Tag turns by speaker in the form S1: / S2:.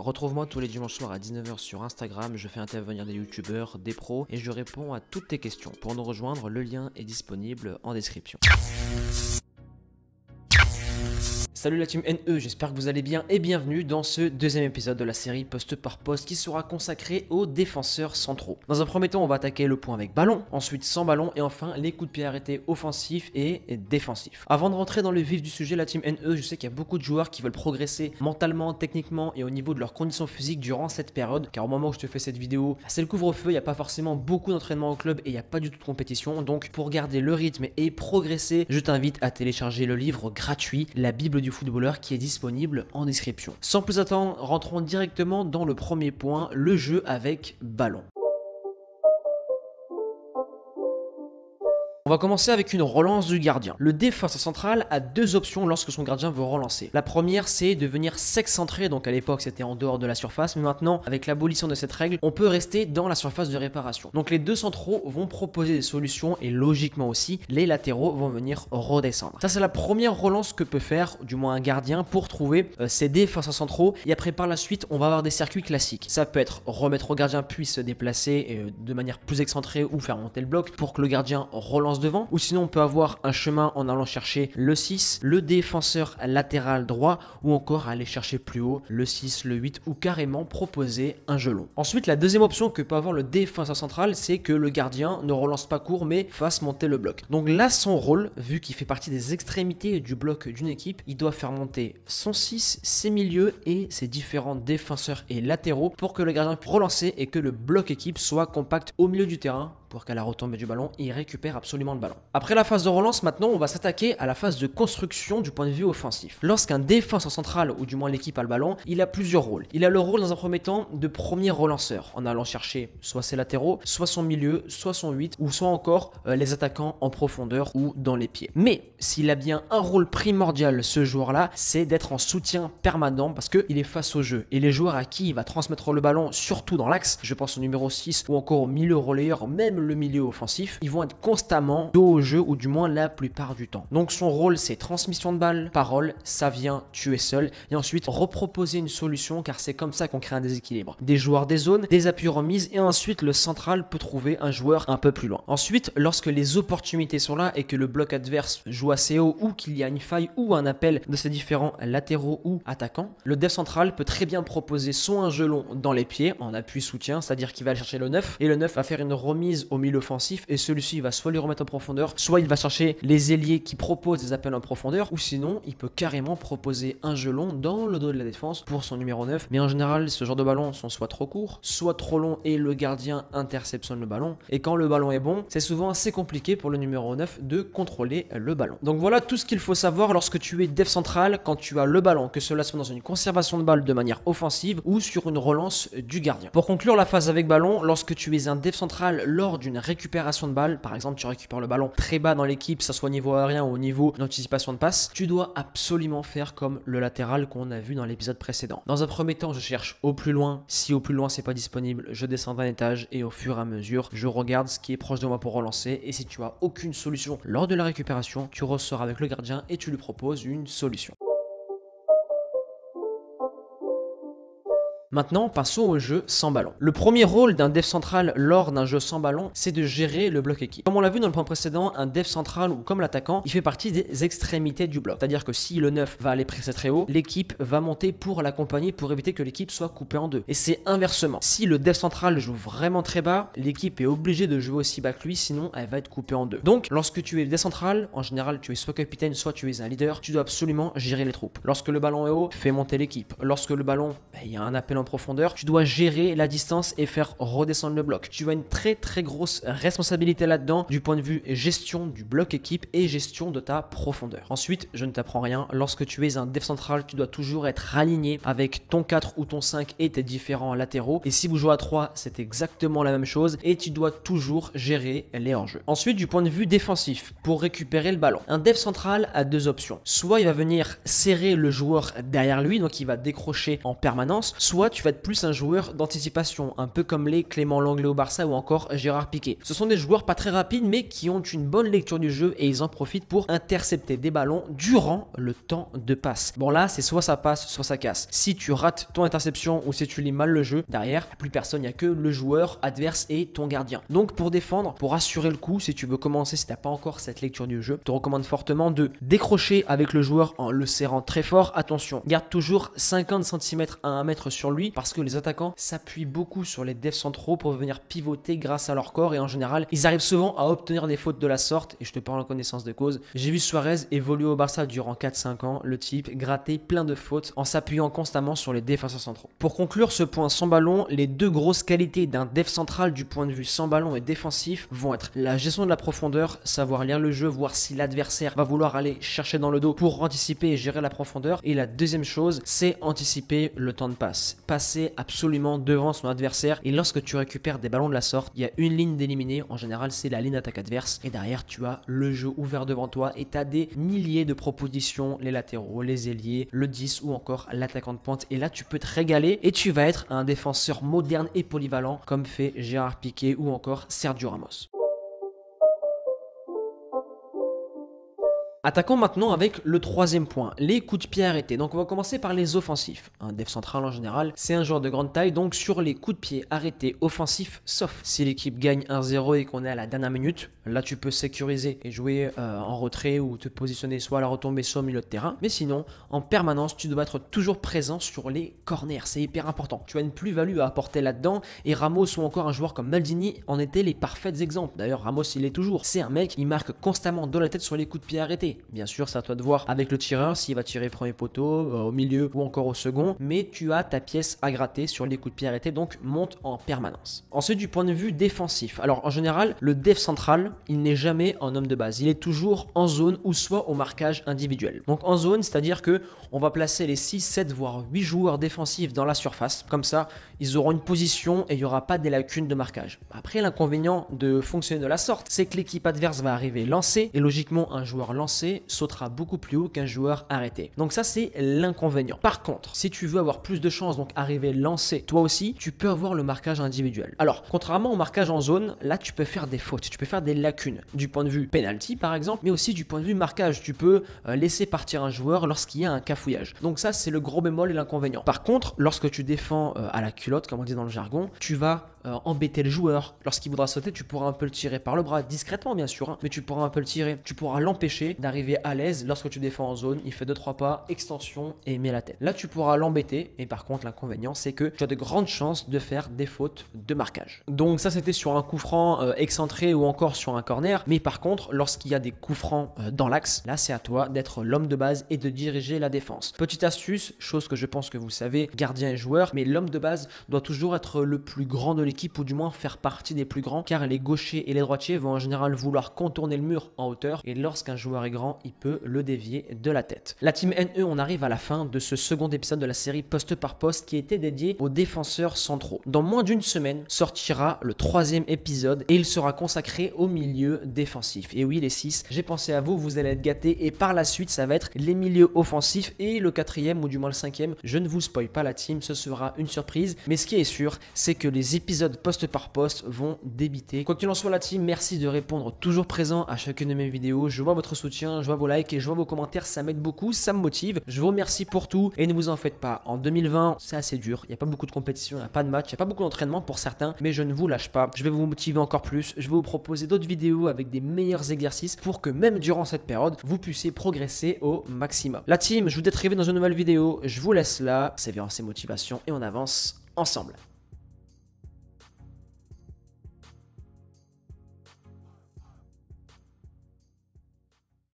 S1: Retrouve-moi tous les dimanches soirs à 19h sur Instagram, je fais intervenir des youtubeurs, des pros et je réponds à toutes tes questions. Pour nous rejoindre, le lien est disponible en description. Salut la team NE, j'espère que vous allez bien et bienvenue dans ce deuxième épisode de la série poste par poste qui sera consacré aux défenseurs centraux. Dans un premier temps, on va attaquer le point avec ballon, ensuite sans ballon et enfin les coups de pied arrêtés offensifs et défensifs. Avant de rentrer dans le vif du sujet, la team NE, je sais qu'il y a beaucoup de joueurs qui veulent progresser mentalement, techniquement et au niveau de leurs conditions physiques durant cette période car au moment où je te fais cette vidéo, c'est le couvre-feu, il n'y a pas forcément beaucoup d'entraînement au club et il n'y a pas du tout de compétition donc pour garder le rythme et progresser, je t'invite à télécharger le livre gratuit La Bible du footballeur qui est disponible en description. Sans plus attendre, rentrons directement dans le premier point, le jeu avec ballon. On va commencer avec une relance du gardien. Le défenseur central a deux options lorsque son gardien veut relancer. La première, c'est de venir s'excentrer, donc à l'époque c'était en dehors de la surface, mais maintenant, avec l'abolition de cette règle, on peut rester dans la surface de réparation. Donc les deux centraux vont proposer des solutions et logiquement aussi, les latéraux vont venir redescendre. Ça, c'est la première relance que peut faire, du moins un gardien, pour trouver euh, ses défenseurs centraux. Et après, par la suite, on va avoir des circuits classiques. Ça peut être remettre au gardien puis se déplacer euh, de manière plus excentrée ou faire monter le bloc pour que le gardien relance devant, ou sinon on peut avoir un chemin en allant chercher le 6, le défenseur latéral droit, ou encore aller chercher plus haut le 6, le 8, ou carrément proposer un gelon. Ensuite, la deuxième option que peut avoir le défenseur central, c'est que le gardien ne relance pas court, mais fasse monter le bloc. Donc là, son rôle, vu qu'il fait partie des extrémités du bloc d'une équipe, il doit faire monter son 6, ses milieux et ses différents défenseurs et latéraux pour que le gardien puisse relancer et que le bloc équipe soit compact au milieu du terrain pour qu'à la retombé du ballon il récupère absolument le ballon. Après la phase de relance, maintenant, on va s'attaquer à la phase de construction du point de vue offensif. Lorsqu'un défenseur central, ou du moins l'équipe a le ballon, il a plusieurs rôles. Il a le rôle dans un premier temps de premier relanceur en allant chercher soit ses latéraux, soit son milieu, soit son 8 ou soit encore euh, les attaquants en profondeur ou dans les pieds. Mais s'il a bien un rôle primordial ce joueur-là, c'est d'être en soutien permanent parce qu'il est face au jeu et les joueurs à qui il va transmettre le ballon, surtout dans l'axe, je pense au numéro 6 ou encore au milieu relayeur, même le milieu offensif, ils vont être constamment dos au jeu, ou du moins la plupart du temps. Donc son rôle, c'est transmission de balle, parole, ça vient tuer seul, et ensuite reproposer une solution, car c'est comme ça qu'on crée un déséquilibre. Des joueurs des zones, des appuis remises, et ensuite le central peut trouver un joueur un peu plus loin. Ensuite, lorsque les opportunités sont là et que le bloc adverse joue assez haut, ou qu'il y a une faille ou un appel de ses différents latéraux ou attaquants, le dev central peut très bien proposer soit un gelon dans les pieds, en appui soutien, c'est-à-dire qu'il va chercher le 9, et le 9 va faire une remise au milieu offensif et celui-ci va soit lui remettre en profondeur, soit il va chercher les ailiers qui proposent des appels en profondeur, ou sinon il peut carrément proposer un jeu long dans le dos de la défense pour son numéro 9. Mais en général, ce genre de ballons sont soit trop courts, soit trop longs et le gardien interceptionne le ballon. Et quand le ballon est bon, c'est souvent assez compliqué pour le numéro 9 de contrôler le ballon. Donc voilà tout ce qu'il faut savoir lorsque tu es def central quand tu as le ballon, que cela soit dans une conservation de balle de manière offensive ou sur une relance du gardien. Pour conclure la phase avec ballon, lorsque tu es un def central lors d'une récupération de balle, par exemple, tu récupères le ballon très bas dans l'équipe, ça soit niveau aérien ou au niveau d'anticipation de passe, tu dois absolument faire comme le latéral qu'on a vu dans l'épisode précédent. Dans un premier temps, je cherche au plus loin. Si au plus loin c'est pas disponible, je descends d'un étage et au fur et à mesure, je regarde ce qui est proche de moi pour relancer. Et si tu as aucune solution lors de la récupération, tu ressors avec le gardien et tu lui proposes une solution. Maintenant, passons au jeu sans ballon. Le premier rôle d'un dev central lors d'un jeu sans ballon, c'est de gérer le bloc équipe. Comme on l'a vu dans le point précédent, un dev central ou comme l'attaquant, il fait partie des extrémités du bloc. C'est-à-dire que si le 9 va aller presser très haut, l'équipe va monter pour l'accompagner pour éviter que l'équipe soit coupée en deux. Et c'est inversement. Si le dev central joue vraiment très bas, l'équipe est obligée de jouer aussi bas que lui, sinon elle va être coupée en deux. Donc, lorsque tu es le def central, en général, tu es soit capitaine, soit tu es un leader, tu dois absolument gérer les troupes. Lorsque le ballon est haut, fais monter l'équipe. Lorsque le ballon, ben, il y a un appel en profondeur, tu dois gérer la distance et faire redescendre le bloc. Tu as une très très grosse responsabilité là-dedans du point de vue gestion du bloc équipe et gestion de ta profondeur. Ensuite, je ne t'apprends rien, lorsque tu es un dev central, tu dois toujours être aligné avec ton 4 ou ton 5 et tes différents latéraux. Et si vous jouez à 3, c'est exactement la même chose et tu dois toujours gérer les enjeux. Ensuite, du point de vue défensif, pour récupérer le ballon, un dev central a deux options. Soit il va venir serrer le joueur derrière lui, donc il va décrocher en permanence, soit tu vas être plus un joueur d'anticipation, un peu comme les Clément Langlais au Barça ou encore Gérard Piqué. Ce sont des joueurs pas très rapides mais qui ont une bonne lecture du jeu et ils en profitent pour intercepter des ballons durant le temps de passe. Bon là, c'est soit ça passe, soit ça casse. Si tu rates ton interception ou si tu lis mal le jeu, derrière, plus personne, il n'y a que le joueur adverse et ton gardien. Donc pour défendre, pour assurer le coup, si tu veux commencer, si tu n'as pas encore cette lecture du jeu, je te recommande fortement de décrocher avec le joueur en le serrant très fort. Attention, garde toujours 50 cm à 1 mètre sur lui parce que les attaquants s'appuient beaucoup sur les devs centraux pour venir pivoter grâce à leur corps et en général, ils arrivent souvent à obtenir des fautes de la sorte et je te parle en connaissance de cause. J'ai vu Suarez évoluer au Barça durant 4-5 ans, le type gratter plein de fautes en s'appuyant constamment sur les défenseurs centraux. Pour conclure ce point sans ballon, les deux grosses qualités d'un dev central du point de vue sans ballon et défensif vont être la gestion de la profondeur, savoir lire le jeu, voir si l'adversaire va vouloir aller chercher dans le dos pour anticiper et gérer la profondeur et la deuxième chose, c'est anticiper le temps de passe passer absolument devant son adversaire. Et lorsque tu récupères des ballons de la sorte, il y a une ligne d'éliminé, En général, c'est la ligne d'attaque adverse. Et derrière, tu as le jeu ouvert devant toi et tu as des milliers de propositions, les latéraux, les ailiers, le 10 ou encore l'attaquant de pointe. Et là, tu peux te régaler et tu vas être un défenseur moderne et polyvalent comme fait Gérard Piquet ou encore Sergio Ramos. Attaquons maintenant avec le troisième point, les coups de pied arrêtés. Donc on va commencer par les offensifs. Un dev central en général, c'est un joueur de grande taille, donc sur les coups de pied arrêtés offensifs, sauf si l'équipe gagne 1-0 et qu'on est à la dernière minute, là tu peux sécuriser et jouer euh, en retrait ou te positionner soit à la retombée, soit au milieu de terrain. Mais sinon, en permanence, tu dois être toujours présent sur les corners, c'est hyper important. Tu as une plus-value à apporter là-dedans et Ramos ou encore un joueur comme Maldini en étaient les parfaits exemples. D'ailleurs, Ramos il est toujours. C'est un mec, il marque constamment dans la tête sur les coups de pied arrêtés. Bien sûr, ça à toi de voir avec le tireur s'il va tirer premier poteau, euh, au milieu ou encore au second, mais tu as ta pièce à gratter sur les coups de pied arrêtés, donc monte en permanence. Ensuite, du point de vue défensif, alors en général, le déf central, il n'est jamais en homme de base, il est toujours en zone ou soit au marquage individuel. Donc en zone, c'est-à-dire que on va placer les 6, 7 voire 8 joueurs défensifs dans la surface, comme ça, ils auront une position et il n'y aura pas des lacunes de marquage. Après, l'inconvénient de fonctionner de la sorte, c'est que l'équipe adverse va arriver lancée et logiquement, un joueur lancé sautera beaucoup plus haut qu'un joueur arrêté. Donc ça, c'est l'inconvénient. Par contre, si tu veux avoir plus de chances, donc arriver lancé, toi aussi, tu peux avoir le marquage individuel. Alors, contrairement au marquage en zone, là, tu peux faire des fautes, tu peux faire des lacunes du point de vue penalty, par exemple, mais aussi du point de vue marquage. Tu peux euh, laisser partir un joueur lorsqu'il y a un cafouillage. Donc ça, c'est le gros bémol et l'inconvénient. Par contre, lorsque tu défends euh, à la culotte, comme on dit dans le jargon, tu vas euh, embêter le joueur. Lorsqu'il voudra sauter, tu pourras un peu le tirer par le bras, discrètement bien sûr, hein, mais tu pourras un peu le tirer. Tu pourras l'empêcher arriver à l'aise lorsque tu défends en zone. Il fait 2 trois pas, extension et met la tête. Là, tu pourras l'embêter. Et par contre, l'inconvénient, c'est que tu as de grandes chances de faire des fautes de marquage. Donc, ça, c'était sur un coup franc euh, excentré ou encore sur un corner. Mais par contre, lorsqu'il y a des coups francs euh, dans l'axe, là, c'est à toi d'être l'homme de base et de diriger la défense. Petite astuce, chose que je pense que vous savez, gardien et joueur, mais l'homme de base doit toujours être le plus grand de l'équipe ou du moins faire partie des plus grands car les gauchers et les droitiers vont en général vouloir contourner le mur en hauteur. Et lorsqu'un joueur est grand, il peut le dévier de la tête. La team NE, on arrive à la fin de ce second épisode de la série Poste par Poste qui était dédié aux défenseurs centraux. Dans moins d'une semaine sortira le troisième épisode et il sera consacré au milieu défensif. Et oui les 6, j'ai pensé à vous, vous allez être gâtés et par la suite ça va être les milieux offensifs et le quatrième ou du moins le cinquième. Je ne vous spoil pas la team, ce sera une surprise. Mais ce qui est sûr, c'est que les épisodes poste par poste vont débiter. Quoi qu'il en soit la team, merci de répondre toujours présent à chacune de mes vidéos. Je vois votre soutien je vois vos likes et je vois vos commentaires, ça m'aide beaucoup, ça me motive. Je vous remercie pour tout et ne vous en faites pas. En 2020, c'est assez dur, il n'y a pas beaucoup de compétition, il n'y a pas de match, il n'y a pas beaucoup d'entraînement pour certains, mais je ne vous lâche pas. Je vais vous motiver encore plus, je vais vous proposer d'autres vidéos avec des meilleurs exercices pour que même durant cette période, vous puissiez progresser au maximum. La team, je vous dis dans une nouvelle vidéo, je vous laisse là, sévérance et motivation et on avance ensemble.